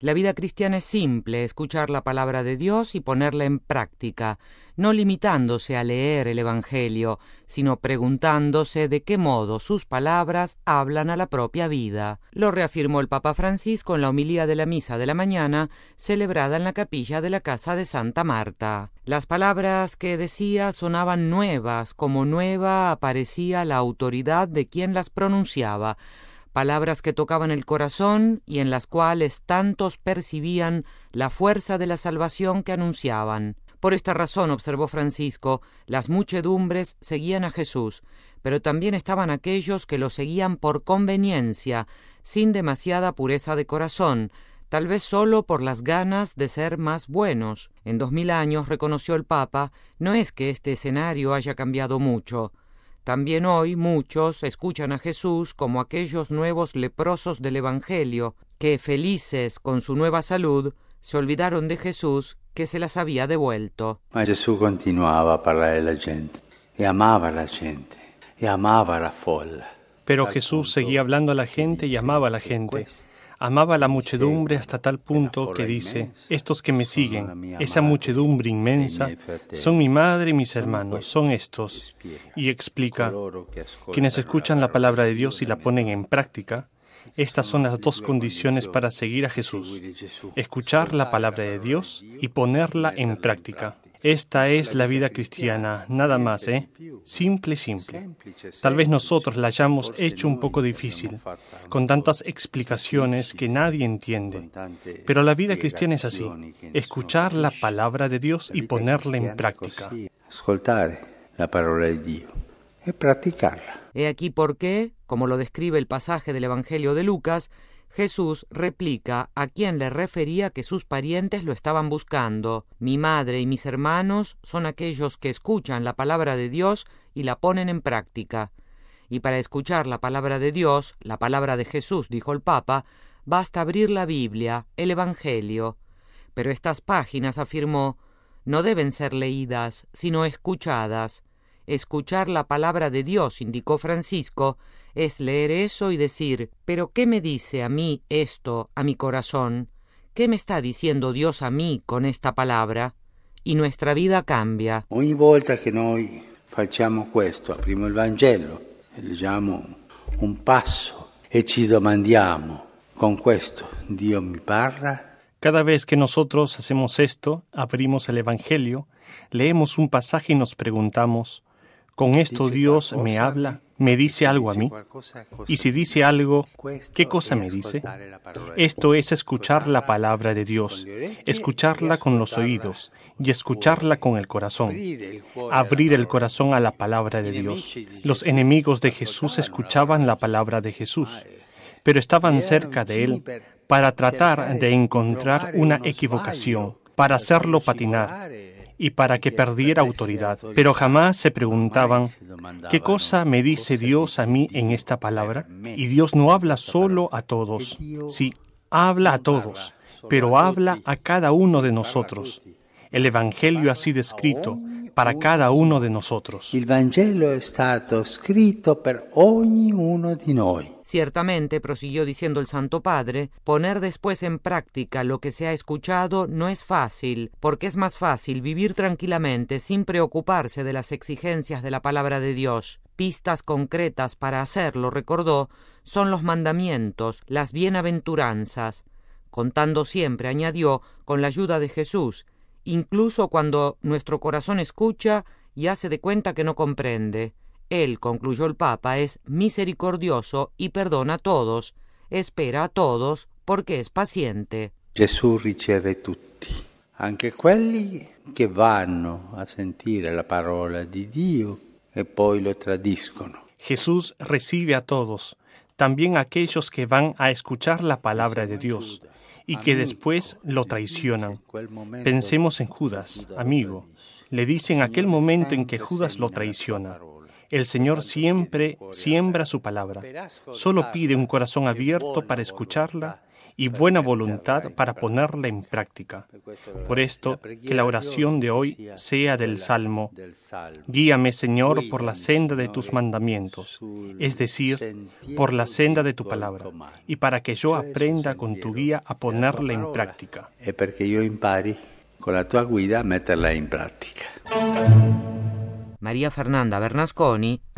La vida cristiana es simple, escuchar la palabra de Dios y ponerla en práctica, no limitándose a leer el Evangelio, sino preguntándose de qué modo sus palabras hablan a la propia vida. Lo reafirmó el Papa Francisco en la homilía de la misa de la mañana, celebrada en la capilla de la casa de Santa Marta. Las palabras que decía sonaban nuevas, como nueva aparecía la autoridad de quien las pronunciaba, palabras que tocaban el corazón y en las cuales tantos percibían la fuerza de la salvación que anunciaban. Por esta razón, observó Francisco, las muchedumbres seguían a Jesús, pero también estaban aquellos que lo seguían por conveniencia, sin demasiada pureza de corazón, tal vez solo por las ganas de ser más buenos. En dos mil años, reconoció el Papa, no es que este escenario haya cambiado mucho. También hoy muchos escuchan a Jesús como aquellos nuevos leprosos del Evangelio, que felices con su nueva salud, se olvidaron de Jesús que se las había devuelto. continuaba a hablar la gente, y amaba a la gente, y amaba a la folla. Pero Jesús seguía hablando a la gente y amaba a la gente. Amaba la muchedumbre hasta tal punto que dice, estos que me siguen, esa muchedumbre inmensa, son mi madre y mis hermanos, son estos. Y explica, quienes escuchan la palabra de Dios y la ponen en práctica, estas son las dos condiciones para seguir a Jesús, escuchar la palabra de Dios y ponerla en práctica. Esta es la vida cristiana, nada más, ¿eh? Simple, simple. Tal vez nosotros la hayamos hecho un poco difícil, con tantas explicaciones que nadie entiende. Pero la vida cristiana es así, escuchar la palabra de Dios y ponerla en práctica. Escuchar la palabra de Dios y practicarla. He aquí por qué, como lo describe el pasaje del Evangelio de Lucas, Jesús replica a quien le refería que sus parientes lo estaban buscando. Mi madre y mis hermanos son aquellos que escuchan la palabra de Dios y la ponen en práctica. Y para escuchar la palabra de Dios, la palabra de Jesús, dijo el Papa, basta abrir la Biblia, el Evangelio. Pero estas páginas, afirmó, no deben ser leídas, sino escuchadas. Escuchar la palabra de Dios, indicó Francisco, es leer eso y decir, pero ¿qué me dice a mí esto, a mi corazón? ¿Qué me está diciendo Dios a mí con esta palabra? Y nuestra vida cambia. un paso e ci domandiamo, con mi parla? Cada vez que nosotros hacemos esto, abrimos el Evangelio, leemos un pasaje y nos preguntamos, con esto Dios me habla, me dice algo a mí. Y si dice algo, ¿qué cosa me dice? Esto es escuchar la palabra de Dios, escucharla con los oídos y escucharla con el corazón, abrir el corazón a la palabra de Dios. Los enemigos de Jesús escuchaban la palabra de Jesús, pero estaban cerca de él para tratar de encontrar una equivocación, para hacerlo patinar, y para que perdiera autoridad. Pero jamás se preguntaban, ¿qué cosa me dice Dios a mí en esta palabra? Y Dios no habla solo a todos, sí, habla a todos, pero habla a cada uno de nosotros. El Evangelio así descrito para cada uno de nosotros. El Vangelo está escrito para ogni uno de Ciertamente, prosiguió diciendo el Santo Padre, poner después en práctica lo que se ha escuchado no es fácil, porque es más fácil vivir tranquilamente sin preocuparse de las exigencias de la palabra de Dios. Pistas concretas para hacerlo, recordó, son los mandamientos, las bienaventuranzas, contando siempre, añadió, con la ayuda de Jesús, incluso cuando nuestro corazón escucha y hace de cuenta que no comprende. Él, concluyó el Papa, es misericordioso y perdona a todos, espera a todos porque es paciente. Jesús riceve tutti, quelli che vanno a sentire la parola di Dio e poi lo tradiscono. Jesús recibe a todos, también a aquellos que van a escuchar la palabra de Dios, y que después lo traicionan. Pensemos en Judas, amigo. Le dicen aquel momento en que Judas lo traiciona. El Señor siempre siembra su palabra. Solo pide un corazón abierto para escucharla y buena voluntad para ponerla en práctica. Por esto, que la oración de hoy sea del Salmo. Guíame, Señor, por la senda de tus mandamientos, es decir, por la senda de tu palabra, y para que yo aprenda con tu guía a ponerla en práctica. yo con en práctica. María Fernanda Bernasconi